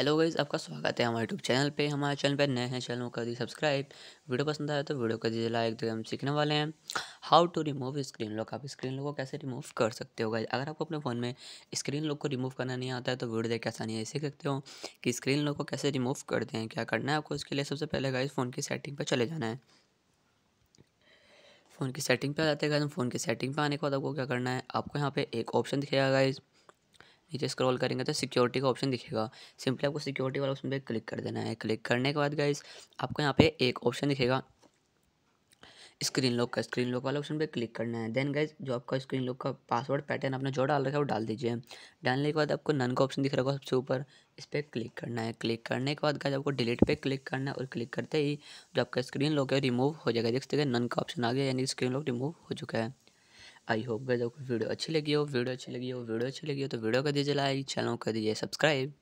hello guys आपका स्वागत है हमारे यूट्यूब चैनल पे हमारे चैनल पे नए हैं चैनल को कर दी सब्सक्राइब वीडियो पसंद आया तो वीडियो कर दीजिए लाइक तो हम सीखने वाले हैं how to remove screen lock आप स्क्रीन लॉक को कैसे रिमूव कर सकते हो गाइज अगर आपको अपने फ़ोन में स्क्रीन लॉक को रिमूव करना नहीं आता है तो वीडियो देख आसानी है सीख सकते हो कि स्क्रीन लॉक को कैसे रिमूव करते हैं क्या करना है आपको इसके लिए सबसे पहले गाइज फ़ोन की सेटिंग पर चले जाना है फ़ोन की सेटिंग पर आ जाते हैं गाइज फ़ोन की सेटिंग पर आने के बाद आपको क्या करना है आपको यहाँ पर एक ऑप्शन दिखेगा गाइज़ नीचे स्क्रॉल करेंगे तो सिक्योरिटी का ऑप्शन दिखेगा सिंपली आपको सिक्योरिटी वाला ऑप्शन पर क्लिक कर देना है क्लिक करने के बाद गाइज आपको यहाँ पे एक ऑप्शन दिखेगा स्क्रीन लॉक का स्क्रीन लॉक वाला ऑप्शन पे क्लिक करना है देन गाइज जो आपका स्क्रीन लॉक का पासवर्ड पैटर्न आपने जो डाल रखा है वो डाल दीजिए डालने के बाद आपको नन का ऑप्शन दिख रहा होगा सबसे ऊपर इस पर क्लिक करना है क्लिक करने के बाद गाइज आपको डिलीट पे क्लिक करना है और क्लिक करते ही जो आपका स्क्रीन लॉक है रिमूव हो जाएगा देख सकते हैं नन का ऑप्शन आ गया यानी स्क्रीन लॉक रिमूव हो चुका है आई होप गए आपको वीडियो अच्छी लगी हो वीडियो अच्छी लगी हो वीडियो अच्छी लगी हो तो वीडियो कर दीजिए लाइक चैनल कर दीजिए सब्सक्राइब